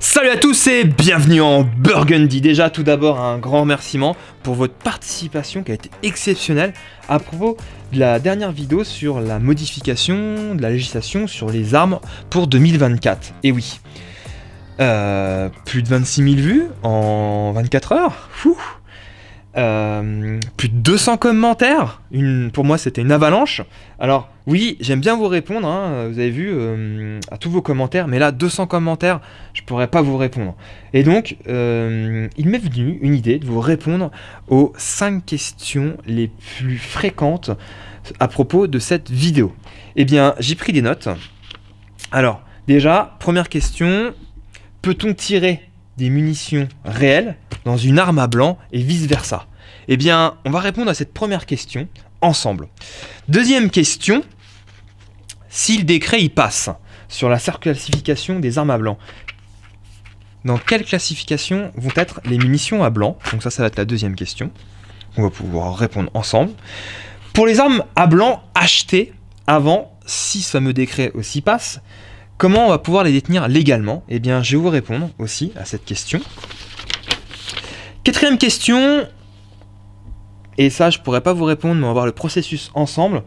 Salut à tous et bienvenue en Burgundy. Déjà, tout d'abord, un grand remerciement pour votre participation qui a été exceptionnelle à propos de la dernière vidéo sur la modification de la législation sur les armes pour 2024. Et oui, euh, plus de 26 000 vues en 24 heures. Euh, plus de 200 commentaires. pour moi, c'était une avalanche. Alors, oui, j'aime bien vous répondre. Hein. vous avez vu euh, à tous vos commentaires, mais là, 200 commentaires, je pourrais pas vous répondre. Et donc, euh, il m'est venu une idée de vous répondre aux 5 questions les plus fréquentes à propos de cette vidéo. Eh bien, j'ai pris des notes. Alors, déjà, première question peut-on tirer des munitions réelles dans une arme à blanc et vice versa eh bien, on va répondre à cette première question ensemble. Deuxième question, si le décret y passe sur la classification des armes à blanc, dans quelle classification vont être les munitions à blanc Donc ça, ça va être la deuxième question. On va pouvoir répondre ensemble. Pour les armes à blanc achetées avant, si ce fameux décret aussi passe, comment on va pouvoir les détenir légalement Eh bien, je vais vous répondre aussi à cette question. Quatrième question, et ça, je pourrais pas vous répondre, mais on va voir le processus ensemble.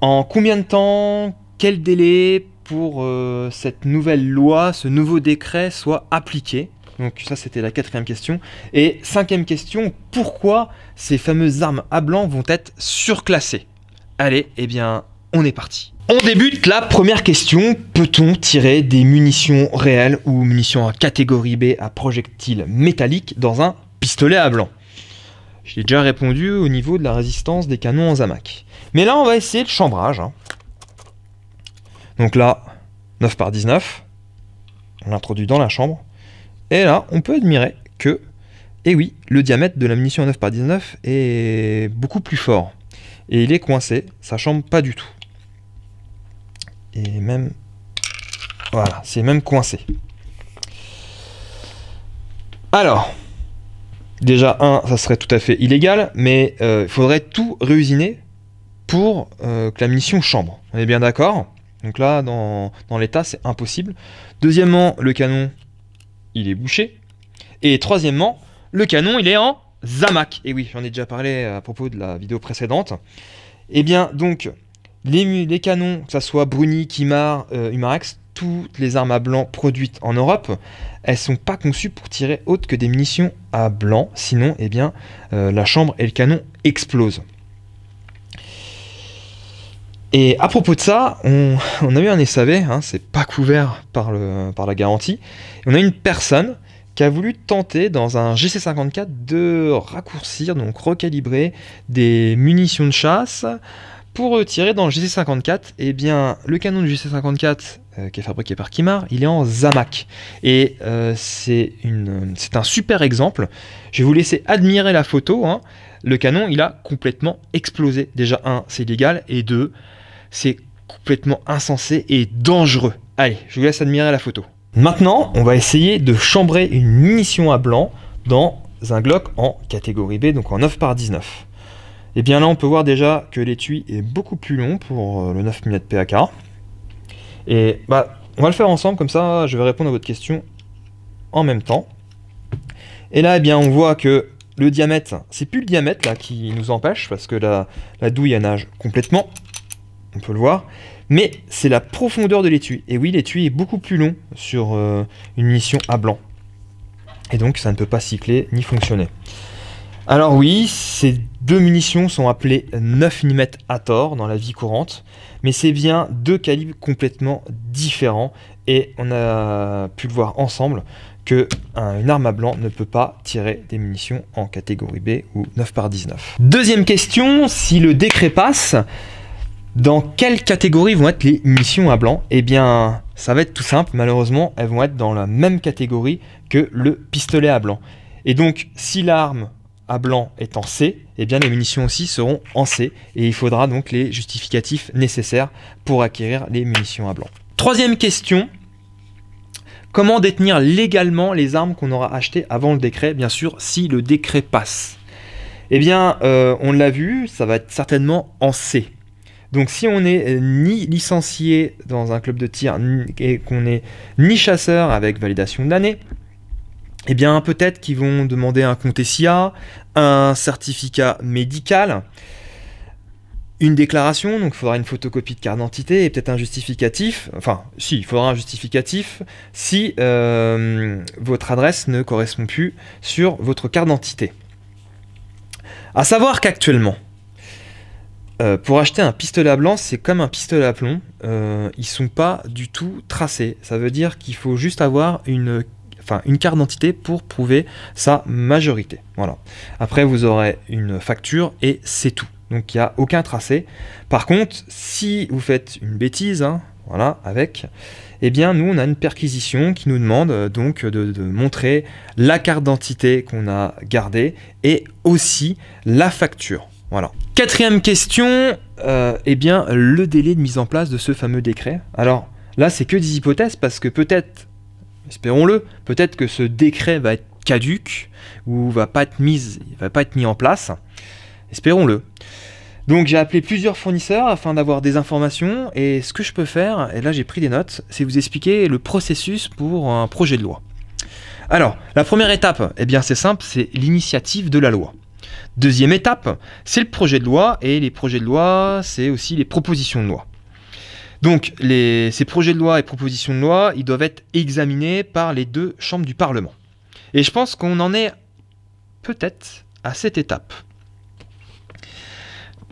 En combien de temps, quel délai pour euh, cette nouvelle loi, ce nouveau décret soit appliqué donc ça c'était la quatrième question. Et cinquième question, pourquoi ces fameuses armes à blanc vont être surclassées Allez, eh bien on est parti. On débute la première question. Peut-on tirer des munitions réelles ou munitions à catégorie B à projectiles métalliques dans un pistolet à blanc je déjà répondu au niveau de la résistance des canons en Zamac. Mais là, on va essayer le chambrage. Hein. Donc là, 9 par 19. On l'introduit dans la chambre. Et là, on peut admirer que, eh oui, le diamètre de la munition 9 par 19 est beaucoup plus fort. Et il est coincé, ça chambre pas du tout. Et même... Voilà, c'est même coincé. Alors, déjà, un, ça serait tout à fait illégal, mais euh, il faudrait tout réusiner pour euh, que la mission chambre. On est bien d'accord Donc là, dans, l'état, c'est impossible. Deuxièmement, le canon, il est bouché. Et troisièmement, le canon, il est en zamac. Et oui, j'en ai déjà parlé à propos de la vidéo précédente. Eh bien, donc, les, les canons, que ce soit Bruni, Kimar, euh, Humarex toutes les armes à blanc produites en Europe, elles sont pas conçues pour tirer autre que des munitions à blanc, sinon eh bien, euh, la chambre et le canon explosent. Et à propos de ça, on, a eu un SAV, hein, c'est pas couvert par, le, par la garantie, on a une personne qui a voulu tenter dans un GC54 de raccourcir, donc recalibrer des munitions de chasse pour euh, tirer dans le GC54, et eh bien, le canon du GC54 euh, qui est fabriqué par Kimar, il est en zamac Et euh, c'est un super exemple. Je vais vous laisser admirer la photo. Hein. Le canon, il a complètement explosé. Déjà, un, c'est illégal. Et deux, c'est complètement insensé et dangereux. Allez, je vous laisse admirer la photo. Maintenant, on va essayer de chambrer une munition à blanc dans un Glock en catégorie B, donc en 9 par 19 et eh bien là, on peut voir déjà que l'étui est beaucoup plus long pour euh, le 9 mm PAK. Et bah, on va le faire ensemble, comme ça, je vais répondre à votre question en même temps. Et là, eh bien, on voit que le diamètre, c'est plus le diamètre là qui nous empêche, parce que la, douille nage complètement, on peut le voir, mais c'est la profondeur de l'étui. Et oui, l'étui est beaucoup plus long sur euh, une mission à blanc. Et donc, ça ne peut pas cycler ni fonctionner. Alors oui, ces deux munitions sont appelées 9 mm à tort dans la vie courante, mais c'est bien deux calibres complètement différents et on a pu le voir ensemble que une arme à blanc ne peut pas tirer des munitions en catégorie B ou 9 par 19. Deuxième question, si le décret passe, dans quelle catégorie vont être les munitions à blanc Eh bien, ça va être tout simple, malheureusement, elles vont être dans la même catégorie que le pistolet à blanc. Et donc, si l'arme à blanc est en C, et eh bien les munitions aussi seront en C et il faudra donc les justificatifs nécessaires pour acquérir les munitions à blanc. Troisième question, comment détenir légalement les armes qu'on aura achetées avant le décret Bien sûr, si le décret passe. et eh bien, euh, on l'a vu, ça va être certainement en C. Donc si on n'est euh, ni licencié dans un club de tir et qu'on est ni chasseur avec validation d'année eh bien peut-être qu'ils vont demander un compte SIA, un certificat médical, une déclaration, donc il faudra une photocopie de carte d'identité et peut-être un justificatif, enfin si, il faudra un justificatif si euh, votre adresse ne correspond plus sur votre carte d'identité. À savoir qu'actuellement, euh, pour acheter un pistolet à blanc, c'est comme un pistolet à plomb. Ils euh, ils sont pas du tout tracés. Ça veut dire qu'il faut juste avoir une enfin une carte d'identité pour prouver sa majorité. Voilà. Après, vous aurez une facture et c'est tout. Donc il n'y a aucun tracé. Par contre, si vous faites une bêtise, hein, voilà, avec, eh bien nous on a une perquisition qui nous demande euh, donc de, montrer la carte d'identité qu'on a gardée et aussi la facture. Voilà. Quatrième question, euh, eh bien le délai de mise en place de ce fameux décret. Alors là c'est que des hypothèses parce que peut-être espérons-le, peut-être que ce décret va être caduque ou va pas être mis, va pas être mis en place. Espérons-le. Donc j'ai appelé plusieurs fournisseurs afin d'avoir des informations et ce que je peux faire, et là j'ai pris des notes, c'est vous expliquer le processus pour un projet de loi. Alors, la première étape, eh bien c'est simple, c'est l'initiative de la loi. Deuxième étape, c'est le projet de loi et les projets de loi, c'est aussi les propositions de loi. Donc ces projets de loi et propositions de loi, ils doivent être examinés par les deux chambres du Parlement. Et je pense qu'on en est peut-être à cette étape.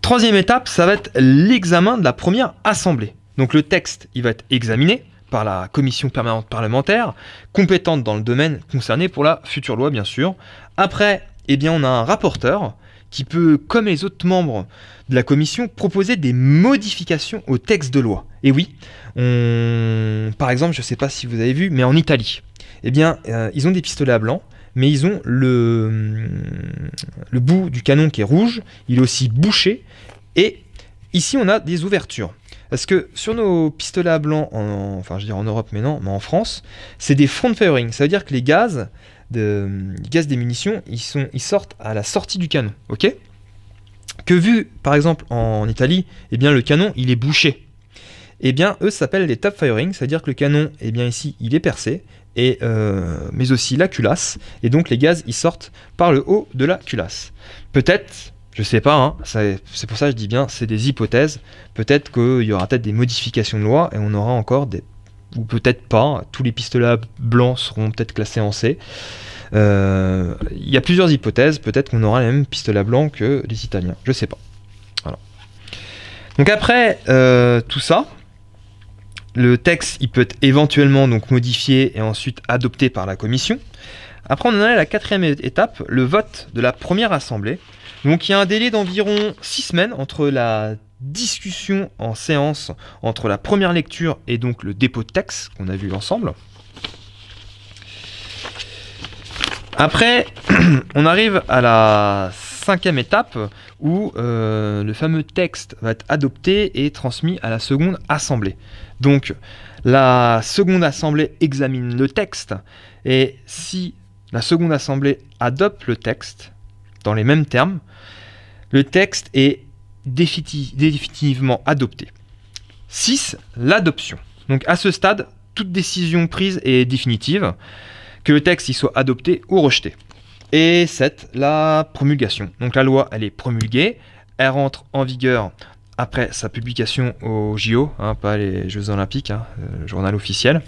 Troisième étape, ça va être l'examen de la première assemblée. Donc le texte, il va être examiné par la commission permanente parlementaire, compétente dans le domaine concerné pour la future loi, bien sûr. Après, eh bien, on a un rapporteur qui peut, comme les autres membres de la commission, proposer des modifications au texte de loi. Et oui, on... par exemple, je ne sais pas si vous avez vu, mais en Italie, eh bien, euh, ils ont des pistolets à blanc, mais ils ont le, hum, le bout du canon qui est rouge, il est aussi bouché, et ici on a des ouvertures. Parce que sur nos pistolets à blanc, enfin je dire en Europe mais non, mais en France, c'est des front firing. Ça veut dire que les gaz de, gaz des munitions, ils, sont, ils sortent à la sortie du canon, ok Que vu, par exemple, en Italie, eh bien, le canon, il est bouché. Eh bien, eux s'appellent les tap firing, c'est-à-dire que le canon, eh bien, ici, il est percé, et, euh, mais aussi la culasse, et donc les gaz, ils sortent par le haut de la culasse. Peut-être, je sais pas, hein, c'est pour ça que je dis bien, c'est des hypothèses. Peut-être qu'il y aura peut-être des modifications de loi et on aura encore des ou peut-être pas. Tous les pistolets blancs seront peut-être classés en C. Euh, il y a plusieurs hypothèses. Peut-être qu'on aura les mêmes pistolets blancs que les Italiens. Je sais pas. Donc après euh, tout ça, le texte il peut être éventuellement donc modifié et ensuite adopté par la commission. Après, on en est à la quatrième étape, le vote de la première assemblée. Donc, il y a un délai d'environ 6 semaines entre la discussion en séance entre la première lecture et donc le dépôt de texte qu'on a vu ensemble. Après, on arrive à la cinquième étape où euh, le fameux texte va être adopté et transmis à la seconde assemblée. Donc la seconde assemblée examine le texte et si la seconde assemblée adopte le texte dans les mêmes termes, le texte est définitivement adopté. 6. L'adoption. Donc à ce stade, toute décision prise est définitive, que le texte y soit adopté ou rejeté. Et 7. La promulgation. Donc la loi, elle est promulguée, elle rentre en vigueur après sa publication au JO, hein, pas les Jeux Olympiques, hein, euh, le journal officiel.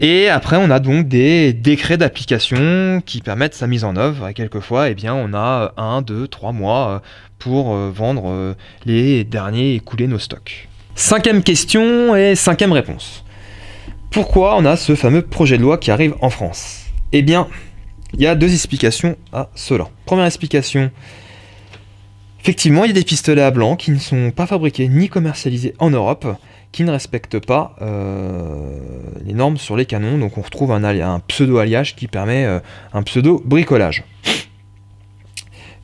Et après, on a donc des décrets d'application qui permettent sa mise en œuvre. Et quelquefois, eh bien, on a euh, un, deux, trois mois euh, pour euh, vendre les derniers et couler nos stocks. Cinquième question et cinquième réponse. Pourquoi on a ce fameux projet de loi qui arrive en France Eh bien, il y a deux explications à cela. Première explication, effectivement, il y a des pistolets à blanc qui ne sont pas fabriqués ni commercialisés en Europe qui ne respectent pas euh, les normes sur les canons. Donc on retrouve un, pseudo-alliage qui permet euh, un pseudo-bricolage.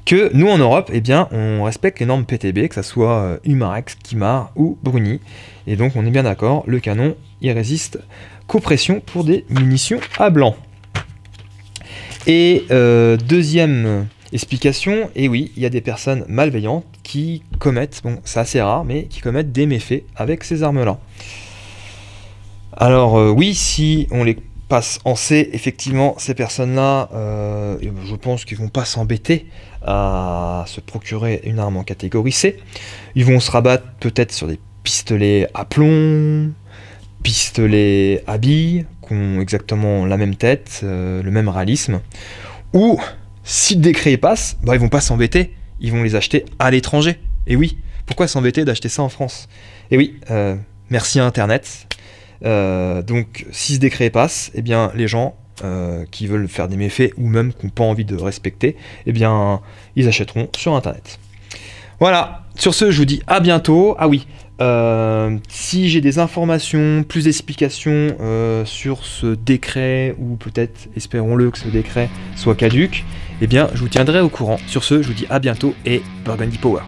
Que nous en Europe, eh bien, on respecte les normes PTB, que ce soit euh, Humarex, Umarex, Kimar ou Bruni. Et donc on est bien d'accord, le canon, il résiste qu'aux pressions pour des munitions à blanc. Et deuxième Explication, et eh oui, il y a des personnes malveillantes qui commettent, bon c'est assez rare, mais qui commettent des méfaits avec ces armes-là. Alors euh, oui, si on les passe en C, effectivement, ces personnes-là, euh, je pense qu'ils vont pas s'embêter à se procurer une arme en catégorie C. Ils vont se rabattre peut-être sur des pistolets à plomb, pistolets à billes, qui ont exactement la même tête, euh, le même réalisme, ou si le décret passe, bah, ils vont pas s'embêter, ils vont les acheter à l'étranger. Et oui, pourquoi s'embêter d'acheter ça en France Et oui, euh, merci à Internet. Euh, donc, si ce décret passe, eh bien, les gens euh, qui veulent faire des méfaits ou même qui n'ont pas envie de respecter, eh bien, ils achèteront sur Internet. Voilà, sur ce, je vous dis à bientôt. Ah oui, si j'ai des informations, plus d'explications sur ce décret, ou peut-être, espérons-le, que ce décret soit caduque, eh bien je vous tiendrai au courant. Sur ce, je vous dis à bientôt et Burgundy Power.